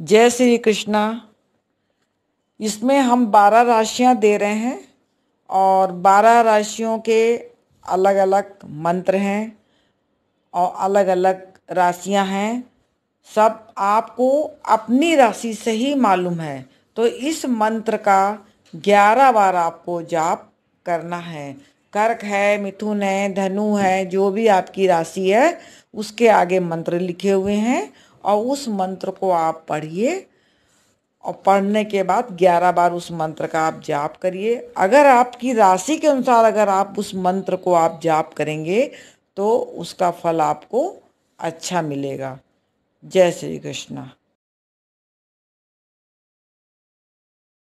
जय श्री कृष्णा इसमें हम बारह राशियां दे रहे हैं और बारह राशियों के अलग अलग मंत्र हैं और अलग अलग राशियां हैं सब आपको अपनी राशि से ही मालूम है तो इस मंत्र का ग्यारह बार आपको जाप करना है कर्क है मिथुन है धनु है जो भी आपकी राशि है उसके आगे मंत्र लिखे हुए हैं और उस मंत्र को आप पढ़िए और पढ़ने के बाद ग्यारह बार उस मंत्र का आप जाप करिए अगर आपकी राशि के अनुसार अगर आप उस मंत्र को आप जाप करेंगे तो उसका फल आपको अच्छा मिलेगा जय श्री कृष्णा